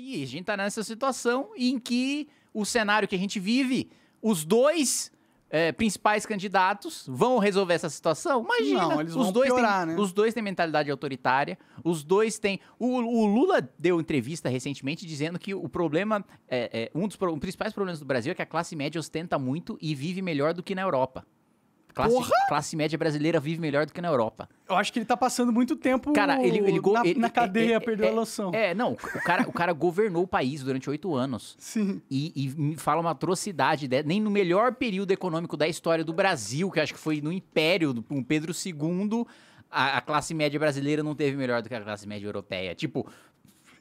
E a gente tá nessa situação em que o cenário que a gente vive, os dois é, principais candidatos vão resolver essa situação? Imagina. Não, eles os vão dois piorar, têm, né? Os dois têm mentalidade autoritária, os dois têm... O, o Lula deu entrevista recentemente dizendo que o problema, é, é, um dos um dos principais problemas do Brasil é que a classe média ostenta muito e vive melhor do que na Europa. Classe, classe, média brasileira vive melhor do que na Europa. Eu acho que ele tá passando muito tempo cara, ele, ele, na, ele, na é, cadeia, é, é perdeu é, a noção. É, não, o cara, o cara governou o país durante oito anos. Sim. E, e, fala uma atrocidade, né? nem no melhor período econômico da história do Brasil, que acho que foi no Império, do um Pedro II, a, a classe média brasileira não teve melhor do que a classe média europeia. Tipo,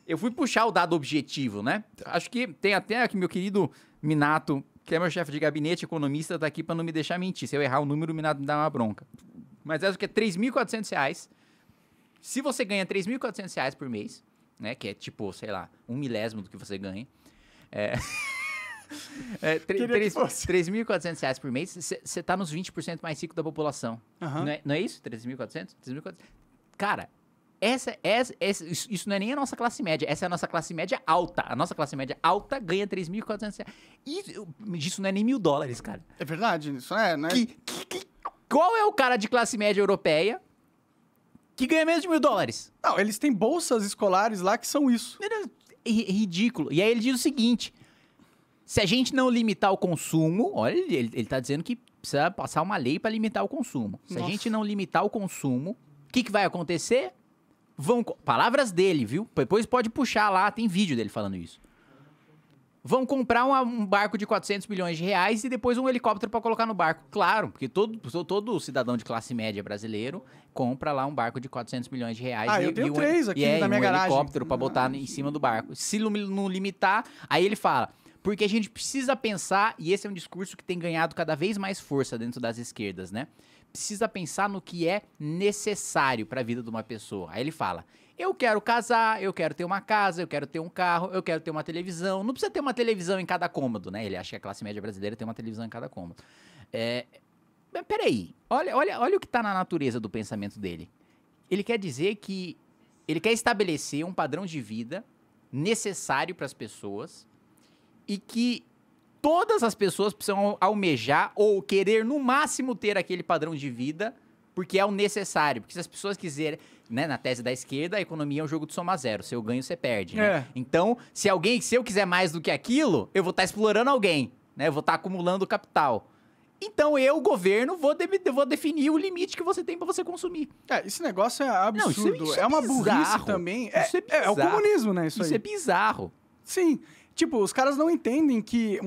eu fui puxar o dado objetivo, né? Acho que tem até que meu querido Minato que é meu chefe de gabinete, economista, tá aqui para não me deixar mentir. Se eu errar o número, me dá uma bronca. Mas é o que é 3.400 reais. Se você ganha 3.400 reais por mês, né? Que é tipo, sei lá, um milésimo do que você ganha. É... É, 3.400 reais por mês, você tá nos 20% mais rico da população. Uhum. Não, é, não é isso? 3.400? 3.400? Cara, essa, essa, essa, isso não é nem a nossa classe média, essa é a nossa classe média alta. A nossa classe média alta ganha 3.400 reais. Isso, isso não é nem mil dólares, cara. É verdade, isso é, né? Que, que, que, qual é o cara de classe média europeia que ganha menos de mil dólares? Não, eles têm bolsas escolares lá que são isso. É ridículo. E aí ele diz o seguinte: se a gente não limitar o consumo, olha, ele, ele tá dizendo que precisa passar uma lei para limitar o consumo. Se Nossa. a gente não limitar o consumo, o que, que vai acontecer? Vão. Palavras dele, viu? Depois pode puxar lá, tem vídeo dele falando isso. Vão comprar um, um barco de 400 milhões de reais e depois um helicóptero para colocar no barco. Claro, porque todo, todo cidadão de classe média brasileiro compra lá um barco de 400 milhões de reais. Ah, e, eu tenho e três um, aqui e é, na minha um garagem. helicóptero para botar em cima do barco. Se não limitar, aí ele fala porque a gente precisa pensar, e esse é um discurso que tem ganhado cada vez mais força dentro das esquerdas, né? precisa pensar no que é necessário para a vida de uma pessoa. Aí ele fala: eu quero casar, eu quero ter uma casa, eu quero ter um carro, eu quero ter uma televisão. Não precisa ter uma televisão em cada cômodo, né? Ele acha que a classe média brasileira tem uma televisão em cada cômodo. É, mas peraí, olha, olha, olha o que está na natureza do pensamento dele. Ele quer dizer que ele quer estabelecer um padrão de vida necessário para as pessoas e que todas as pessoas precisam almejar ou querer, no máximo, ter aquele padrão de vida, porque é o necessário. Porque se as pessoas quiserem. Né, na tese da esquerda, a economia é um jogo de soma zero. se eu ganho, você perde. Né? É. Então, se alguém, se eu quiser mais do que aquilo, eu vou estar tá explorando alguém. Né? Eu vou estar tá acumulando capital. Então eu, governo, vou, de vou, definir o limite que você tem para você consumir. É, esse negócio é absurdo. Não, isso é, isso é, é, uma bizarro. burrice também. É é, é, é, o comunismo, né? Isso, isso é bizarro. Sim. Tipo, os caras não entendem que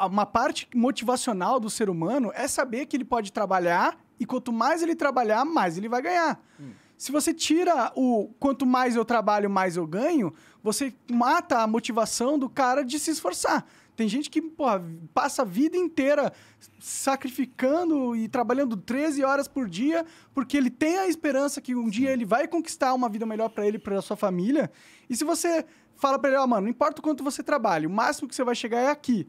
uma parte motivacional do ser humano é saber que ele pode trabalhar e quanto mais ele trabalhar, mais ele vai ganhar. Hum. Se você tira o quanto mais eu trabalho, mais eu ganho, você mata a motivação do cara de se esforçar. Tem gente que, porra, passa a vida inteira sacrificando e trabalhando 13 horas por dia, porque ele tem a esperança que um dia ele vai conquistar uma vida melhor para ele e para sua família. E se você fala pra ele, ó, oh, mano, não importa o quanto você trabalhe, o máximo que você vai chegar é aqui.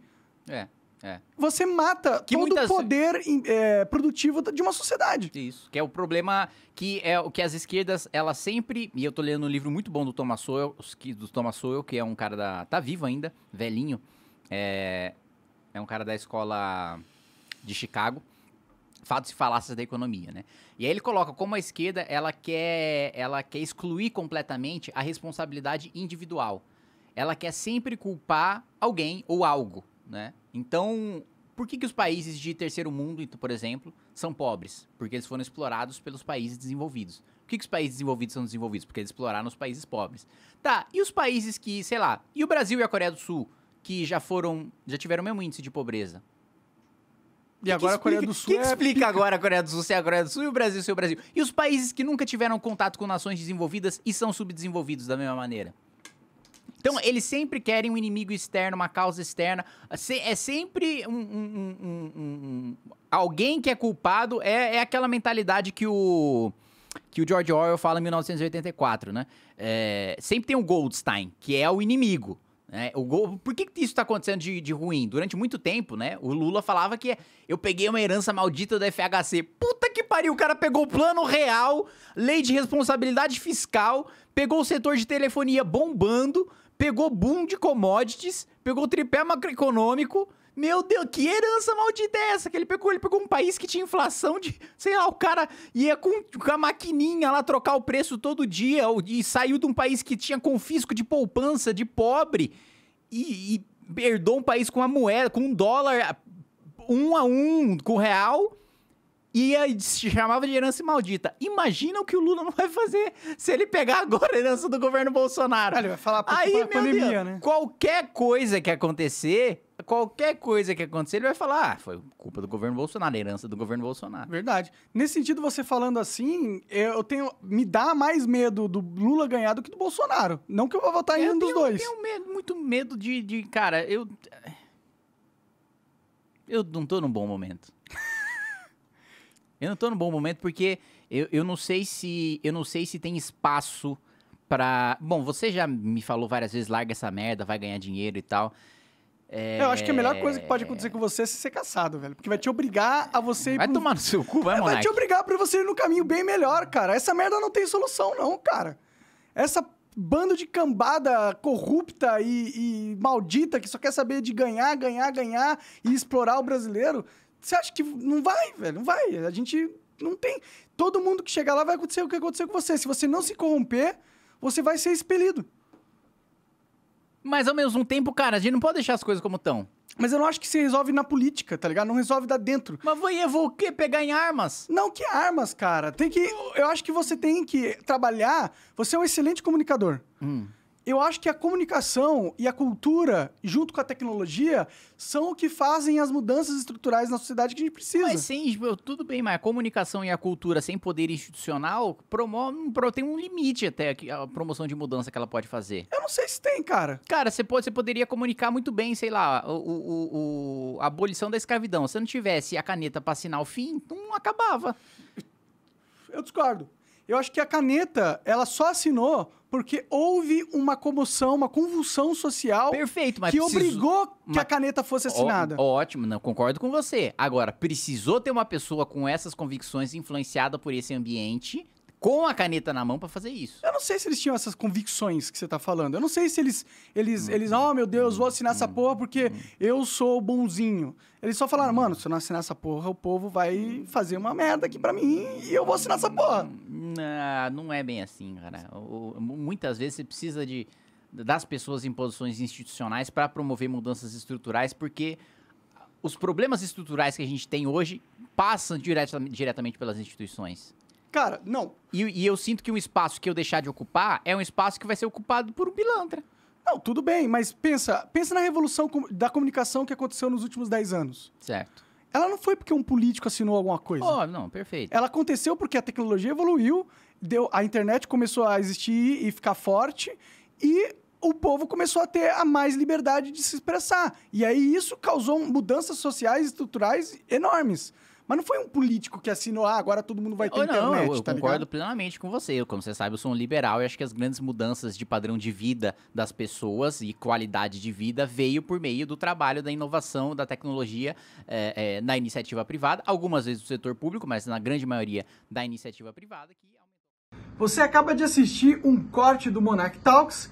É. É. Você mata que todo o poder é, produtivo de uma sociedade. Isso. Que é o problema que é o que as esquerdas, elas sempre. E eu tô lendo um livro muito bom do Thomas Sowell, do Thomas Sowell, que é um cara da. tá vivo ainda, velhinho. É, é um cara da escola de Chicago fatos e falácias da economia, né? E aí ele coloca como a esquerda ela quer, ela quer excluir completamente a responsabilidade individual. Ela quer sempre culpar alguém ou algo, né? Então, por que, que os países de terceiro mundo, então, por exemplo, são pobres? Porque eles foram explorados pelos países desenvolvidos. Por que, que os países desenvolvidos são desenvolvidos? Porque eles exploraram os países pobres. Tá, e os países que, sei lá, e o Brasil e a Coreia do Sul, que já foram, já tiveram o mesmo índice de pobreza? E agora explica, a Coreia do Sul. O que, que é... explica agora a Coreia do Sul ser é a Coreia do Sul e o Brasil ser é o Brasil? E os países que nunca tiveram contato com nações desenvolvidas e são subdesenvolvidos da mesma maneira? Então, eles sempre querem um inimigo externo, uma causa externa. É sempre um. um, um, um alguém que é culpado. É, é, aquela mentalidade que o. Que o George Orwell fala em 1984, né? É, sempre tem o Goldstein, que é o inimigo. Né? o gol, por que, que isso está acontecendo de, de, ruim? Durante muito tempo, né? O Lula falava que eu peguei uma herança maldita da FHC. Puta que pariu, o cara pegou o plano real, lei de responsabilidade fiscal, pegou o setor de telefonia bombando, pegou boom de commodities, pegou o tripé macroeconômico meu Deus, que herança maldita é essa? Que ele pegou, ele pegou um país que tinha inflação de. Sei lá, o cara ia com, com a maquininha lá trocar o preço todo dia e saiu de um país que tinha confisco de poupança, de pobre, e, e herdou um país com uma moeda, com um dólar um a um com o real e se chamava de herança maldita. Imagina o que o Lula não vai fazer se ele pegar agora a herança do governo Bolsonaro. ele vai falar por Aí, pandemia, Deus, né? Qualquer coisa que acontecer, qualquer coisa que acontecer, ele vai falar: ah, foi culpa do governo Bolsonaro, herança do governo Bolsonaro. Verdade. Nesse sentido, você falando assim, eu tenho. Me dá mais medo do Lula ganhar do que do Bolsonaro. Não que eu vou votar em um dos dois. Eu tenho medo, muito medo de, de. Cara, eu. Eu não tô num bom momento. eu não tô num bom momento porque eu, eu não sei se. Eu não sei se tem espaço pra. Bom, você já me falou várias vezes, larga essa merda, vai ganhar dinheiro e tal. É... Eu acho que a melhor coisa que pode acontecer com você é ser caçado, velho. Porque vai te obrigar a você ir. Vai pro... tomar no seu cu, vai, é, Vai te obrigar pra você ir no caminho bem melhor, cara. Essa merda não tem solução, não, cara. Essa bando de cambada corrupta e, e maldita que só quer saber de ganhar, ganhar, ganhar e explorar o brasileiro. Você acha que não vai, velho? Não vai. A gente não tem. Todo mundo que chegar lá vai acontecer o que aconteceu com você. Se você não se corromper, você vai ser expelido. Mas ao mesmo tempo, cara, a gente não pode deixar as coisas como estão. Mas eu não acho que se resolve na política, tá ligado? Não resolve da dentro. Mas vou, eu vou o quê? Pegar em armas? Não, que armas, cara? Tem que. Eu acho que você tem que trabalhar. Você é um excelente comunicador. Hum eu acho que a comunicação e a cultura, junto com a tecnologia, são o que fazem as mudanças estruturais na sociedade que a gente precisa. Mas sim, tudo bem, mas a comunicação e a cultura sem poder institucional promove, tem um limite até a promoção de mudança que ela pode fazer. Eu não sei se tem, cara. Cara, você, pode, você poderia comunicar muito bem, sei lá, o, o, o a abolição da escravidão. Se não tivesse a caneta para assinar o fim, não acabava. Eu discordo. Eu acho que a caneta, ela só assinou porque houve uma comoção, uma convulsão social Perfeito, mas que preciso... obrigou que mas... a caneta fosse assinada. Ó, ótimo, não concordo com você. Agora, precisou ter uma pessoa com essas convicções influenciada por esse ambiente com a caneta na mão para fazer isso. Eu não sei se eles tinham essas convicções que você tá falando. Eu não sei se eles, eles, hum. eles, oh meu Deus, vou assinar hum. essa porra porque hum. eu sou bonzinho. Eles só falaram, mano, se eu não assinar essa porra, o povo vai fazer uma merda aqui para mim e eu vou assinar essa porra. Não, não é bem assim, cara. Muitas vezes você precisa de das pessoas em posições institucionais para promover mudanças estruturais, porque os problemas estruturais que a gente tem hoje passam direta, diretamente pelas instituições. Cara, não. E, e, eu sinto que um espaço que eu deixar de ocupar é um espaço que vai ser ocupado por um pilantra. Não, tudo bem, mas pensa, pensa na revolução da comunicação que aconteceu nos últimos 10 anos. Certo. Ela não foi porque um político assinou alguma coisa. Oh, não, perfeito. Ela aconteceu porque a tecnologia evoluiu, deu, a internet começou a existir e ficar forte, e o povo começou a ter a mais liberdade de se expressar. E aí isso causou mudanças sociais e estruturais enormes. Mas não foi um político que assinou, ah, agora todo mundo vai ter internet, não, eu, tá concordo ligado? plenamente com você. Eu, como você sabe, eu sou um liberal e acho que as grandes mudanças de padrão de vida das pessoas e qualidade de vida veio por meio do trabalho, da inovação, da tecnologia é, é, na iniciativa privada, algumas vezes do setor público, mas na grande maioria da iniciativa privada. Que... Você acaba de assistir um corte do Monarch Talks